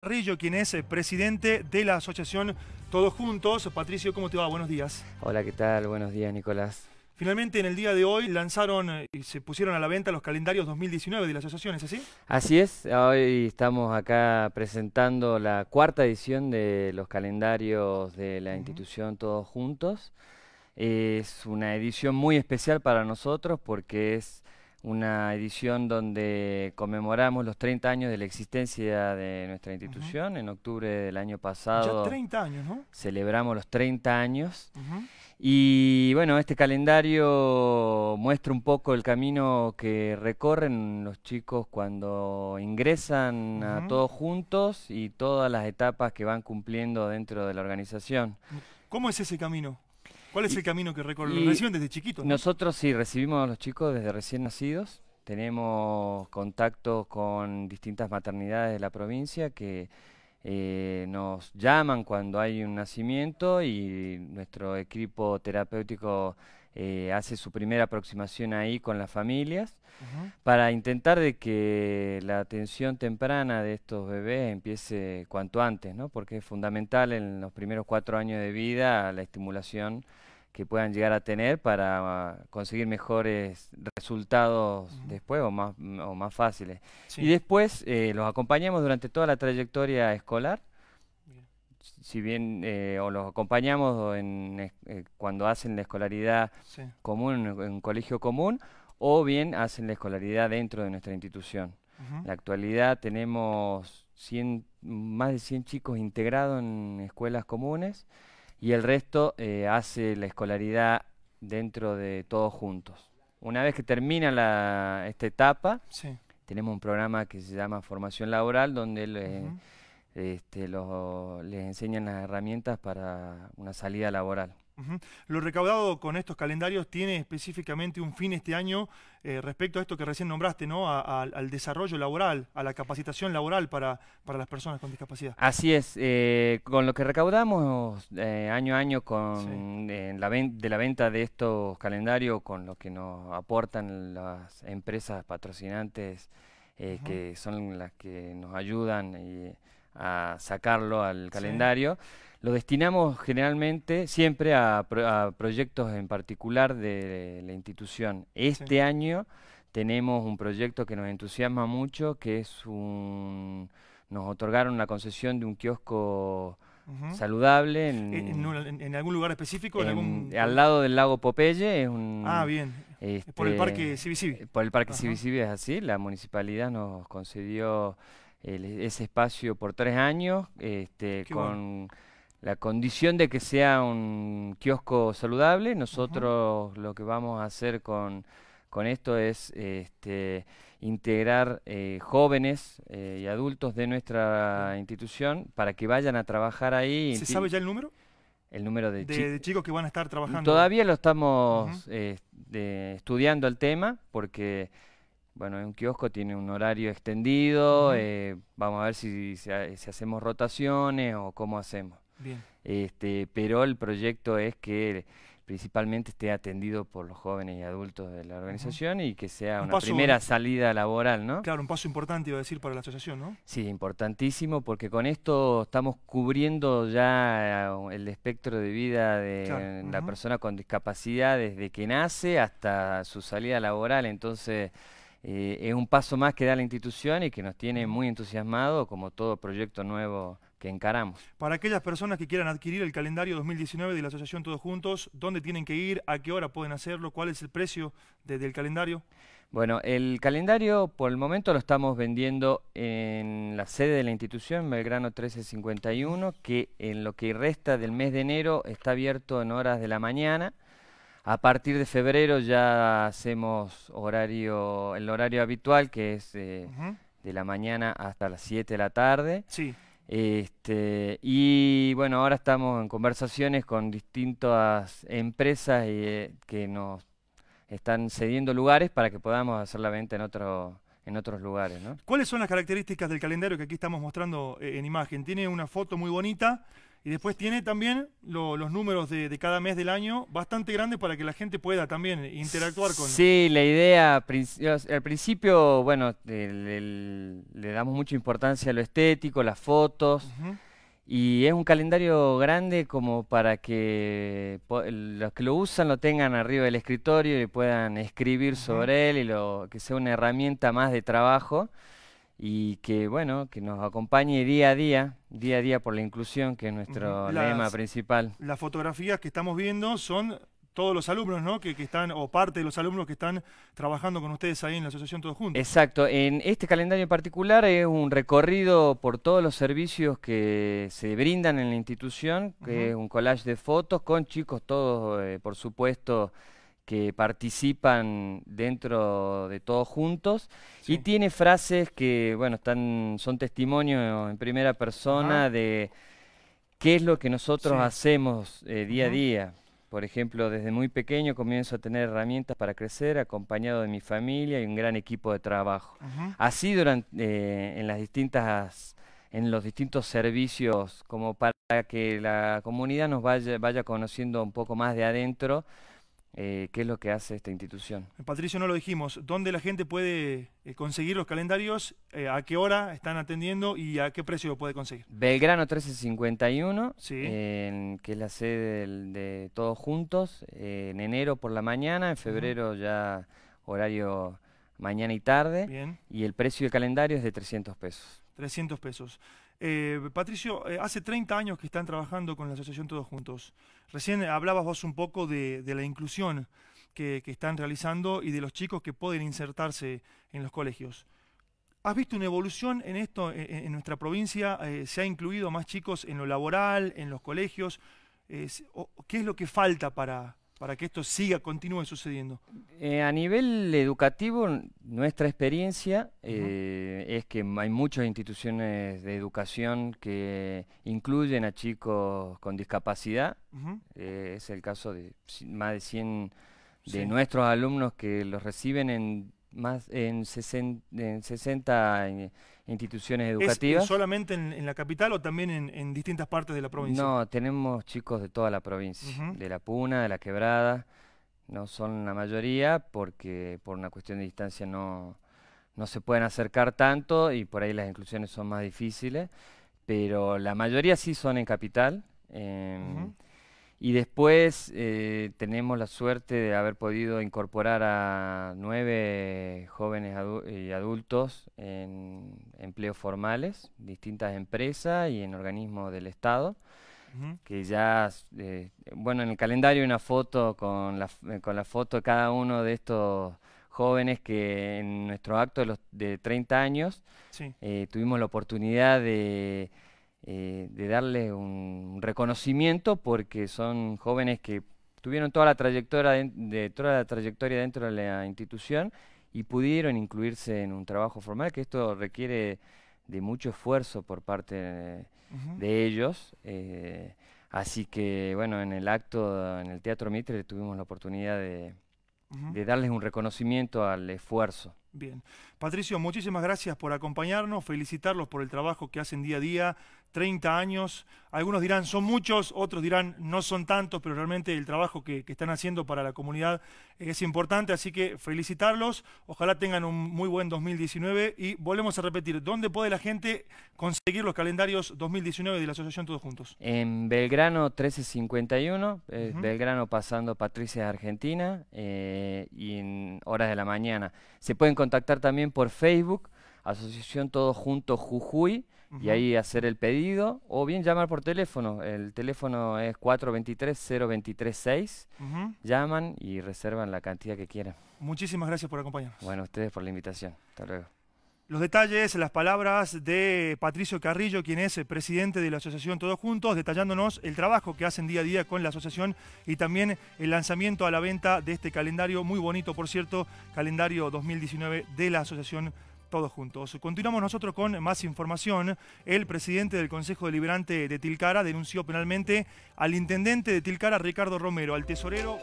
Rillo, quien es el eh, presidente de la asociación Todos Juntos. Patricio, ¿cómo te va? Buenos días. Hola, ¿qué tal? Buenos días, Nicolás. Finalmente, en el día de hoy lanzaron eh, y se pusieron a la venta los calendarios 2019 de la asociación, ¿es así? Así es, hoy estamos acá presentando la cuarta edición de los calendarios de la institución Todos Juntos. Es una edición muy especial para nosotros porque es una edición donde conmemoramos los 30 años de la existencia de nuestra institución. En octubre del año pasado... años, ¿no? Celebramos los 30 años. Y bueno, este calendario muestra un poco el camino que recorren los chicos cuando ingresan a todos juntos y todas las etapas que van cumpliendo dentro de la organización. ¿Cómo es ese camino? ¿Cuál es el camino que reciben desde chiquitos? Nosotros sí, recibimos a los chicos desde recién nacidos. Tenemos contactos con distintas maternidades de la provincia que eh, nos llaman cuando hay un nacimiento y nuestro equipo terapéutico eh, hace su primera aproximación ahí con las familias, para intentar de que la atención temprana de estos bebés empiece cuanto antes, ¿no? porque es fundamental en los primeros cuatro años de vida la estimulación que puedan llegar a tener para ah, conseguir mejores resultados después o más, o más fáciles. Y después eh, los acompañamos durante toda la trayectoria escolar si bien eh, o los acompañamos en, eh, cuando hacen la escolaridad común en un colegio común o bien hacen la escolaridad dentro de nuestra institución. En la actualidad tenemos más de 100 chicos integrados en escuelas comunes y el resto eh, hace la escolaridad dentro de todos juntos. Una vez que termina la, esta etapa, tenemos un programa que se llama Formación Laboral, donde... Este, les enseñan las herramientas para una salida laboral. Lo recaudado con estos calendarios tiene específicamente un fin este año eh, respecto a esto que recién nombraste, ¿no? al desarrollo laboral, a la capacitación laboral para, para las personas con discapacidad. Así es, eh, con lo que recaudamos eh, año a año con, de la venta de estos calendarios, con lo que nos aportan las empresas patrocinantes, que son las que nos ayudan y a sacarlo al calendario. Lo destinamos generalmente siempre a, proyectos en particular de la institución. Este año tenemos un proyecto que nos entusiasma mucho, que es un... Nos otorgaron la concesión de un kiosco saludable. Eh, en, ¿En, algún lugar específico? Al lado del lago Popeye. Es un, ah, bien. Este, por el parque Civisivi. Por el parque civisivi es así. La municipalidad nos concedió e, ese espacio por tres años, este, con la condición de que sea un kiosco saludable. Nosotros lo que vamos a hacer con, con esto es este, integrar eh, jóvenes eh, y adultos de nuestra institución para que vayan a trabajar ahí. ¿Se sabe ya el número? el número de, chicos que van a estar trabajando. Todavía lo estamos este, estudiando el tema porque bueno, es un kiosco tiene un horario extendido, eh, vamos a ver si, si, hacemos rotaciones o cómo hacemos. Bien. Este, pero el proyecto es que principalmente esté atendido por los jóvenes y adultos de la organización y que sea una primera salida laboral, ¿no? Claro, un paso importante, iba a decir, para la asociación, ¿no? Sí, importantísimo, porque con esto estamos cubriendo ya eh, el espectro de vida de la persona con discapacidad desde que nace hasta su salida laboral, entonces... Eh, es un paso más que da la institución y que nos tiene muy entusiasmado como todo proyecto nuevo que encaramos. Para aquellas personas que quieran adquirir el calendario 2019 de la Asociación Todos Juntos, ¿dónde tienen que ir? ¿A qué hora pueden hacerlo? ¿Cuál es el precio del calendario? Bueno, el calendario por el momento lo estamos vendiendo en la sede de la institución, Belgrano 1351, que en lo que resta del mes de enero está abierto en horas de la mañana. A partir de febrero ya hacemos horario, el horario habitual, que es eh, de la mañana hasta las 7 de la tarde. Sí. Este, y bueno, ahora estamos en conversaciones con distintas empresas eh, que nos están cediendo lugares para que podamos hacer la venta en otro en otros lugares. ¿no? ¿Cuáles son las características del calendario que aquí estamos mostrando eh, en imagen? Tiene una foto muy bonita y después tiene también los números de, cada mes del año bastante grandes para que la gente pueda también interactuar con... Sí, la idea, al principio, bueno, le, damos mucha importancia a lo estético, las fotos, y es un calendario grande como para que los que lo usan lo tengan arriba del escritorio y puedan escribir sobre él y lo, que sea una herramienta más de trabajo y que bueno, que nos acompañe día a día, día a día por la inclusión, que es nuestro lema principal. Las fotografías que estamos viendo son todos los alumnos, ¿no? Que, que, están, o parte de los alumnos que están trabajando con ustedes ahí en la asociación todos juntos. Exacto. En este calendario en particular es un recorrido por todos los servicios que se brindan en la institución, que es un collage de fotos con chicos todos, eh, por supuesto, que participan dentro de todos juntos y tiene frases que bueno están son testimonio en primera persona de qué es lo que nosotros hacemos eh, día a día por ejemplo desde muy pequeño comienzo a tener herramientas para crecer acompañado de mi familia y un gran equipo de trabajo así durante eh, en las distintas en los distintos servicios como para que la comunidad nos vaya conociendo un poco más de adentro eh, qué es lo que hace esta institución. Patricio, no lo dijimos, ¿dónde la gente puede eh, conseguir los calendarios? Eh, ¿A qué hora están atendiendo y a qué precio lo puede conseguir? Belgrano 1351, que es la sede de Todos Juntos, en enero por la mañana, en febrero ya horario mañana y tarde, y el precio del calendario es de 300 pesos. 300 pesos. Eh, Patricio, eh, hace 30 años que están trabajando con la Asociación Todos Juntos. Recién eh, hablabas vos un poco de, la inclusión que, están realizando y de los chicos que pueden insertarse en los colegios. ¿Has visto una evolución en esto e, e, en, nuestra provincia? ¿Se ha incluido más chicos en lo laboral, en los colegios? ¿Qué es lo que falta para, para que esto siga, continúe sucediendo? Eh, a nivel educativo, nuestra experiencia eh, es que hay muchas instituciones de educación que incluyen a chicos con discapacidad. Eh, es el caso de más de 100 de nuestros alumnos que los reciben en más en, 60 eh, instituciones educativas. ¿Es solamente en, la capital o también en, distintas partes de la provincia? No, tenemos chicos de toda la provincia, de La Puna, de La Quebrada, no son la mayoría porque por una cuestión de distancia no, no se pueden acercar tanto y por ahí las inclusiones son más difíciles, pero la mayoría sí son en capital. Em, y después eh, tenemos la suerte de haber podido incorporar a nueve jóvenes y eh, adultos en empleos formales, distintas empresas y en organismos del Estado, que ya, eh, bueno, en el calendario hay una foto con la, eh, con la foto de cada uno de estos jóvenes que en nuestro acto de, los, de 30 años tuvimos la oportunidad de, darles un reconocimiento porque son jóvenes que tuvieron toda la trayectoria toda la trayectoria dentro de la institución y pudieron incluirse en un trabajo formal, que esto requiere de mucho esfuerzo por parte de, ellos. Eh, así que, bueno, en el acto, en el Teatro Mitre, tuvimos la oportunidad de, de darles un reconocimiento al esfuerzo. Bien. Patricio, muchísimas gracias por acompañarnos, felicitarlos por el trabajo que hacen día a día 30 años. Algunos dirán son muchos, otros dirán no son tantos, pero realmente el trabajo que, están haciendo para la comunidad es importante, así que felicitarlos. Ojalá tengan un muy buen 2019 y volvemos a repetir, ¿dónde puede la gente conseguir los calendarios 2019 de la Asociación Todos Juntos? En Belgrano 1351, eh, Belgrano pasando Patricia Argentina eh, y en horas de la mañana. Se pueden contactar también por Facebook Asociación Todos Juntos Jujuy y ahí hacer el pedido o bien llamar por teléfono. El teléfono es 423-0236. Llaman y reservan la cantidad que quieran. Muchísimas gracias por acompañarnos. Bueno, ustedes por la invitación. Hasta luego. Los detalles, las palabras de Patricio Carrillo, quien es el presidente de la asociación Todos Juntos, detallándonos el trabajo que hacen día a día con la asociación y también el lanzamiento a la venta de este calendario, muy bonito por cierto, calendario 2019 de la asociación todos juntos. Continuamos nosotros con más información. El presidente del Consejo Deliberante de Tilcara denunció penalmente al intendente de Tilcara, Ricardo Romero, al tesorero...